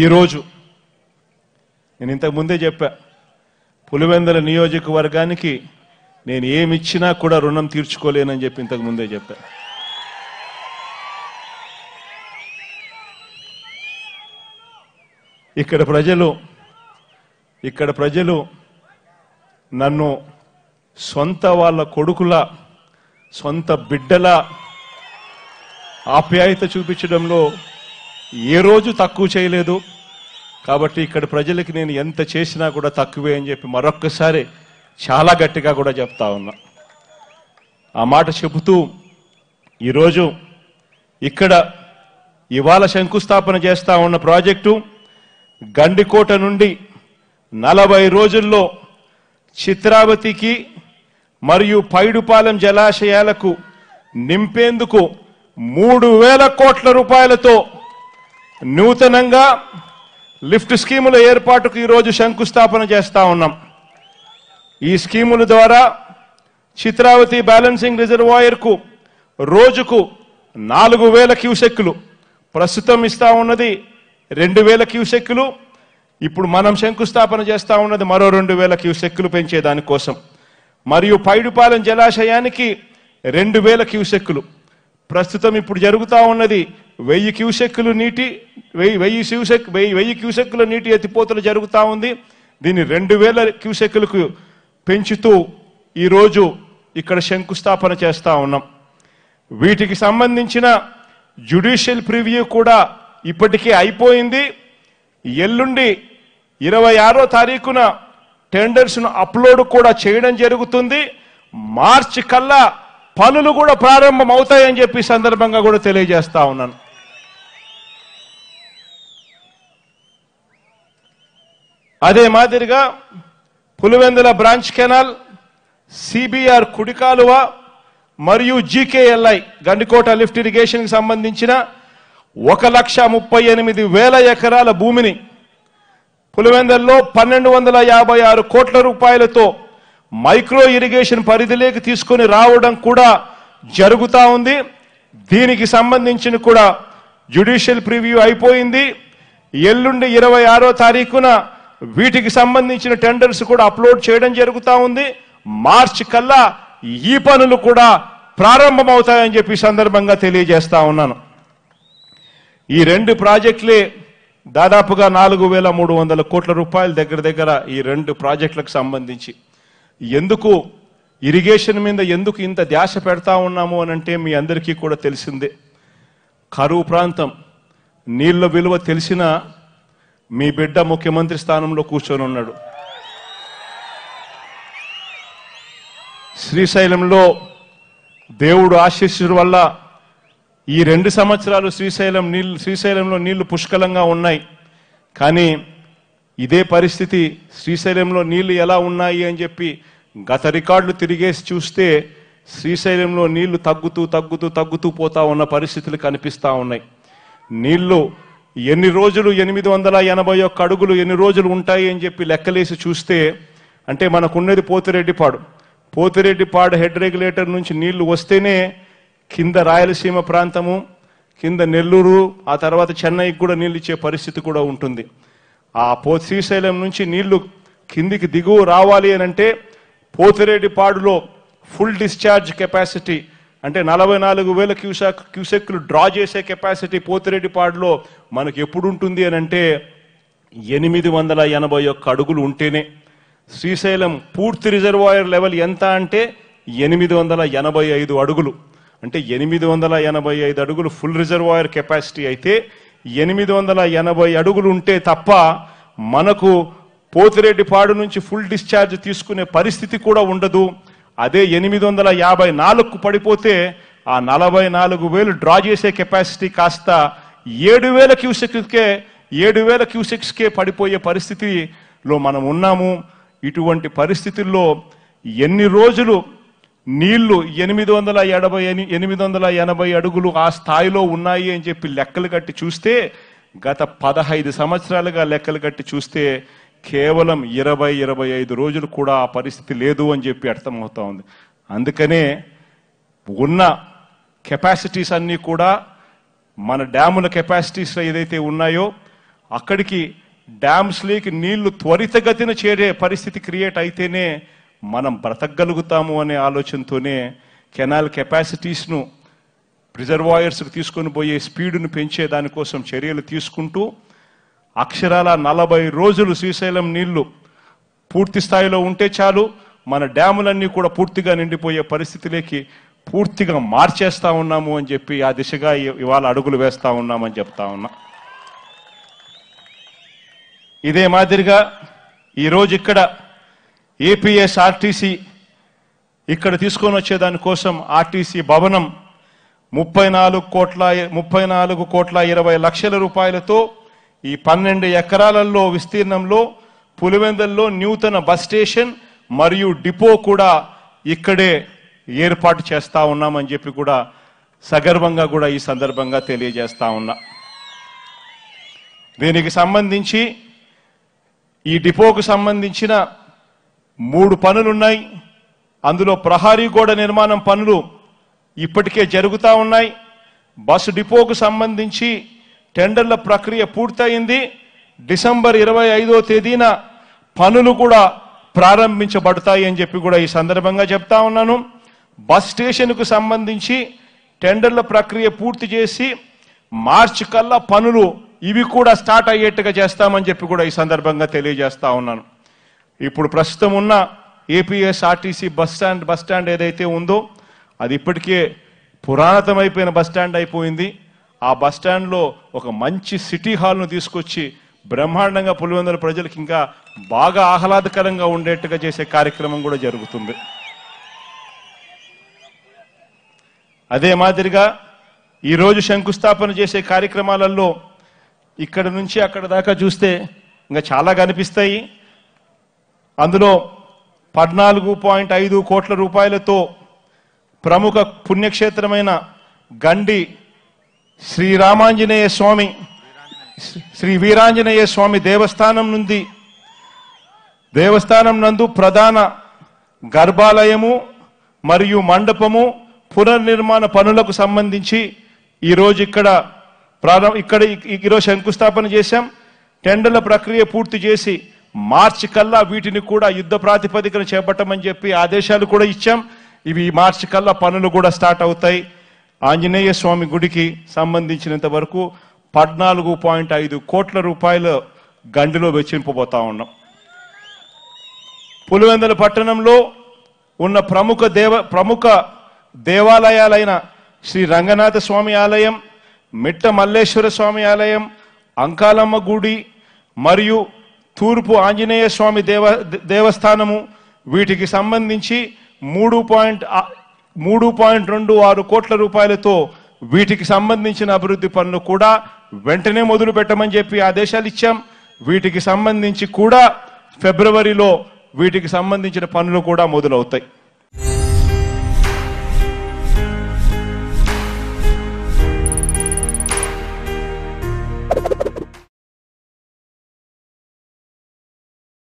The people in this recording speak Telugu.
ఈరోజు నేను ఇంతకు ముందే చెప్పా పులివెందుల నియోజకవర్గానికి నేను ఏమిచ్చినా కూడా రుణం తీర్చుకోలేనని చెప్పి ఇంతకు ముందే చెప్పా ఇక్కడ ప్రజలు ఇక్కడ ప్రజలు నన్ను సొంత వాళ్ళ కొడుకుల సొంత బిడ్డల ఆప్యాయత చూపించడంలో ఏ రోజు తక్కువ చేయలేదు కాబట్టి ఇక్కడ ప్రజలకి నేను ఎంత చేసినా కూడా తక్కువే అని చెప్పి మరొక్కసారి చాలా గట్టిగా కూడా చెప్తా ఉన్నా ఆ మాట చెబుతూ ఈరోజు ఇక్కడ ఇవాళ శంకుస్థాపన చేస్తా ఉన్న ప్రాజెక్టు గండికోట నుండి నలభై రోజుల్లో చిత్రావతికి మరియు పైడుపాలెం జలాశయాలకు నింపేందుకు మూడు వేల కోట్ల రూపాయలతో నూతనంగా లిఫ్ట్ స్కీముల ఏర్పాటుకు ఈరోజు శంకుస్థాపన చేస్తా ఉన్నాం ఈ స్కీముల ద్వారా చిత్రావతి బ్యాలెన్సింగ్ రిజర్వాయర్కు రోజుకు నాలుగు వేల క్యూసెక్కులు ప్రస్తుతం ఇస్తా ఉన్నది రెండు వేల క్యూసెక్కులు ఇప్పుడు మనం శంకుస్థాపన చేస్తా ఉన్నది మరో రెండు వేల క్యూసెక్కులు పెంచేదానికోసం మరియు పైడుపాలెం జలాశయానికి రెండు వేల క్యూసెక్కులు ప్రస్తుతం ఇప్పుడు జరుగుతూ ఉన్నది వెయ్యి క్యూసెక్కులు నీటి వెయ్యి వెయ్యి క్యూసెక్ వెయ్యి వెయ్యి క్యూసెక్కుల నీటి ఎత్తిపోతలు జరుగుతూ ఉంది దీన్ని రెండు వేల క్యూసెక్కులకు పెంచుతూ ఈరోజు ఇక్కడ శంకుస్థాపన చేస్తూ ఉన్నాం వీటికి సంబంధించిన జ్యుడిషియల్ ప్రివ్యూ కూడా ఇప్పటికే అయిపోయింది ఎల్లుండి ఇరవై ఆరో తారీఖున టెండర్స్ను అప్లోడ్ కూడా చేయడం జరుగుతుంది మార్చి కల్లా పనులు కూడా ప్రారంభం అవుతాయని చెప్పి సందర్భంగా కూడా తెలియజేస్తా ఉన్నాను అదే మాదిరిగా పులివెందుల బ్రాంచ్ కెనాల్ సిబిఆర్ కుడికాలువ మరియు జీకేఎల్ఐ గండికోట లిఫ్ట్ ఇరిగేషన్కి సంబంధించిన ఒక లక్ష ముప్పై ఎనిమిది వేల ఎకరాల భూమిని పులివెందుల్లో పన్నెండు వందల యాభై ఆరు కోట్ల రూపాయలతో మైక్రో ఇరిగేషన్ పరిధిలోకి తీసుకొని రావడం కూడా జరుగుతూ ఉంది దీనికి సంబంధించిన కూడా జ్యుడిషియల్ ప్రివ్యూ అయిపోయింది ఎల్లుండి ఇరవై ఆరో తారీఖున వీటికి సంబంధించిన టెండర్స్ కూడా అప్లోడ్ చేయడం జరుగుతూ ఉంది మార్చ్ కల్లా ఈ పనులు కూడా ప్రారంభమవుతాయని చెప్పి సందర్భంగా తెలియజేస్తా ఉన్నాను ఈ రెండు ప్రాజెక్టులే దాదాపుగా నాలుగు వేల మూడు వందల కోట్ల రూపాయల దగ్గర దగ్గర ఈ రెండు ప్రాజెక్టులకు సంబంధించి ఎందుకు ఇరిగేషన్ మీద ఎందుకు ఇంత ధ్యాస పెడతా ఉన్నాము అని అంటే మీ అందరికీ కూడా తెలిసిందే కరువు ప్రాంతం నీళ్ళ విలువ తెలిసిన మీ బిడ్డ ముఖ్యమంత్రి స్థానంలో కూర్చొని ఉన్నాడు శ్రీశైలంలో దేవుడు ఆశీస్సుడు వల్ల ఈ రెండు సంవత్సరాలు శ్రీశైలం నీళ్ళు శ్రీశైలంలో నీళ్లు పుష్కలంగా ఉన్నాయి కానీ ఇదే పరిస్థితి శ్రీశైలంలో నీళ్లు ఎలా ఉన్నాయి అని చెప్పి గత రికార్డులు తిరిగేసి చూస్తే శ్రీశైలంలో నీళ్లు తగ్గుతూ తగ్గుతూ తగ్గుతూ పోతా ఉన్న పరిస్థితులు కనిపిస్తూ ఉన్నాయి నీళ్లు ఎన్ని రోజులు ఎనిమిది వందల ఎనభై ఒక్క అడుగులు ఎన్ని రోజులు ఉంటాయి అని చెప్పి లెక్కలేసి చూస్తే అంటే మనకున్నది పోతిరెడ్డిపాడు పోతిరెడ్డిపాడు హెడ్ రెగ్యులేటర్ నుంచి నీళ్లు వస్తేనే కింద రాయలసీమ ప్రాంతము కింద నెల్లూరు ఆ తర్వాత చెన్నైకి కూడా నీళ్ళు ఇచ్చే పరిస్థితి కూడా ఉంటుంది ఆ పో శ్రీశైలం నుంచి నీళ్లు కిందికి దిగువ రావాలి అని అంటే పోతిరెడ్డిపాడులో ఫుల్ డిశ్చార్జ్ కెపాసిటీ అంటే నలభై నాలుగు వేల క్యూసెక్ క్యూసెక్లు డ్రా చేసే కెపాసిటీ పోతిరెడ్డిపాడులో మనకు ఎప్పుడు ఉంటుంది అని అంటే ఎనిమిది వందల ఎనభై ఒక్క అడుగులు ఉంటేనే శ్రీశైలం పూర్తి రిజర్వాయర్ లెవెల్ ఎంత అంటే ఎనిమిది వందల ఎనభై ఐదు అడుగులు అంటే ఎనిమిది వందల ఎనభై ఐదు అడుగులు ఫుల్ రిజర్వాయర్ కెపాసిటీ అయితే ఎనిమిది వందల ఎనభై అడుగులు ఉంటే తప్ప మనకు పోతిరెడ్డిపాడు నుంచి ఫుల్ డిశ్చార్జ్ తీసుకునే పరిస్థితి కూడా ఉండదు అదే ఎనిమిది వందల యాభై నాలుగుకు పడిపోతే ఆ నలభై నాలుగు వేలు డ్రా చేసే కెపాసిటీ కాస్త ఏడు వేల క్యూసెక్స్కే ఏడు వేల క్యూసెక్స్కే పడిపోయే పరిస్థితిలో మనం ఉన్నాము ఇటువంటి పరిస్థితుల్లో ఎన్ని రోజులు నీళ్లు ఎనిమిది వందల ఎనభై ఎనిమిది వందల ఎనభై అడుగులు ఆ స్థాయిలో ఉన్నాయి అని చెప్పి లెక్కలు కట్టి చూస్తే గత పదహైదు సంవత్సరాలుగా లెక్కలు కట్టి చూస్తే కేవలం ఇరవై ఇరవై ఐదు రోజులు కూడా ఆ పరిస్థితి లేదు అని చెప్పి అర్థమవుతా ఉంది అందుకనే ఉన్న కెపాసిటీస్ అన్నీ కూడా మన డ్యాముల కెపాసిటీస్ ఏదైతే ఉన్నాయో అక్కడికి డ్యామ్స్లోకి నీళ్లు త్వరితగతిన చేరే పరిస్థితి క్రియేట్ అయితేనే మనం బ్రతకగలుగుతాము అనే ఆలోచనతోనే కెనాల్ కెపాసిటీస్ను ప్రిజర్వాయర్స్కి తీసుకొని పోయే స్పీడును పెంచే దానికోసం చర్యలు తీసుకుంటూ అక్షరాల నలభై రోజులు శ్రీశైలం నీళ్లు పూర్తి స్థాయిలో ఉంటే చాలు మన డ్యాములన్నీ కూడా పూర్తిగా నిండిపోయే పరిస్థితిలోకి పూర్తిగా మార్చేస్తా ఉన్నాము అని చెప్పి ఆ దిశగా ఇవాళ అడుగులు వేస్తా ఉన్నామని చెప్తా ఉన్నా ఇదే మాదిరిగా ఈరోజు ఇక్కడ ఏపీఎస్ఆర్టీసీ ఇక్కడ తీసుకొని వచ్చేదాని కోసం ఆర్టీసీ భవనం ముప్పై నాలుగు కోట్ల ముప్పై నాలుగు కోట్ల ఇరవై లక్షల రూపాయలతో ఈ పన్నెండు ఎకరాలలో విస్తీర్ణంలో పులివెందల్లో నూతన బస్ స్టేషన్ మరియు డిపో కూడా ఇక్కడే ఏర్పాటు చేస్తా ఉన్నామని చెప్పి కూడా సగర్వంగా కూడా ఈ సందర్భంగా తెలియజేస్తా ఉన్నా దీనికి సంబంధించి ఈ డిపోకు సంబంధించిన మూడు పనులున్నాయి అందులో ప్రహారీ గోడ నిర్మాణం పనులు ఇప్పటికే జరుగుతూ ఉన్నాయి బస్సు డిపోకు సంబంధించి టెండర్ల ప్రక్రియ పూర్తయింది డిసెంబర్ ఇరవై ఐదో తేదీన పనులు కూడా ప్రారంభించబడతాయి అని చెప్పి కూడా ఈ సందర్భంగా చెప్తా ఉన్నాను బస్ స్టేషన్కు సంబంధించి టెండర్ల ప్రక్రియ పూర్తి చేసి మార్చి కల్లా పనులు ఇవి కూడా స్టార్ట్ అయ్యేట్టుగా చేస్తామని చెప్పి కూడా ఈ సందర్భంగా తెలియజేస్తా ఉన్నాను ఇప్పుడు ప్రస్తుతం ఉన్న APSRTC bus stand bus stand ఏదైతే ఉందో అది ఇప్పటికే పురాతనమైపోయిన బస్ స్టాండ్ అయిపోయింది ఆ బస్ స్టాండ్లో ఒక మంచి సిటీ హాల్ను తీసుకొచ్చి బ్రహ్మాండంగా పులివెందుల ప్రజలకు ఇంకా బాగా ఆహ్లాదకరంగా ఉండేట్టుగా చేసే కార్యక్రమం కూడా జరుగుతుంది అదే మాదిరిగా ఈరోజు శంకుస్థాపన చేసే కార్యక్రమాలలో ఇక్కడ నుంచి అక్కడ దాకా చూస్తే ఇంకా చాలా కనిపిస్తాయి అందులో పద్నాలుగు పాయింట్ ఐదు కోట్ల రూపాయలతో ప్రముఖ పుణ్యక్షేత్రమైన గండి శ్రీ రామాంజనేయ స్వామి శ్రీ వీరాంజనేయ స్వామి దేవస్థానం నుండి దేవస్థానం నందు ప్రధాన గర్భాలయము మరియు మండపము పునర్నిర్మాణ పనులకు సంబంధించి ఈరోజు ఇక్కడ ప్రారంభ ఇక్కడ ఈరోజు శంకుస్థాపన చేశాం టెండర్ల ప్రక్రియ పూర్తి చేసి మార్చి కల్లా వీటిని కూడా యుద్ధ ప్రాతిపదికన చేపట్టమని చెప్పి ఆదేశాలు కూడా ఇచ్చాం ఇవి మార్చి కల్లా పనులు కూడా స్టార్ట్ అవుతాయి ఆంజనేయ స్వామి గుడికి సంబంధించినంత వరకు పద్నాలుగు పాయింట్ ఐదు కోట్ల రూపాయల గండిలో వెచ్చింపబోతా ఉన్నాం పులివెందుల పట్టణంలో ఉన్న ప్రముఖ దేవ ప్రముఖ దేవాలయాలైన శ్రీ రంగనాథ స్వామి ఆలయం మిట్ట మల్లేశ్వర స్వామి ఆలయం అంకాలమ్మ గుడి మరియు తూర్పు ఆంజనేయ స్వామి దేవ దేవస్థానము వీటికి సంబంధించి మూడు పాయింట్ మూడు పాయింట్ రెండు ఆరు కోట్ల రూపాయలతో వీటికి సంబంధించిన అభివృద్ధి పనులు కూడా వెంటనే మొదలు పెట్టమని చెప్పి ఆదేశాలు ఇచ్చాం వీటికి సంబంధించి కూడా ఫిబ్రవరిలో వీటికి సంబంధించిన పనులు కూడా మొదలవుతాయి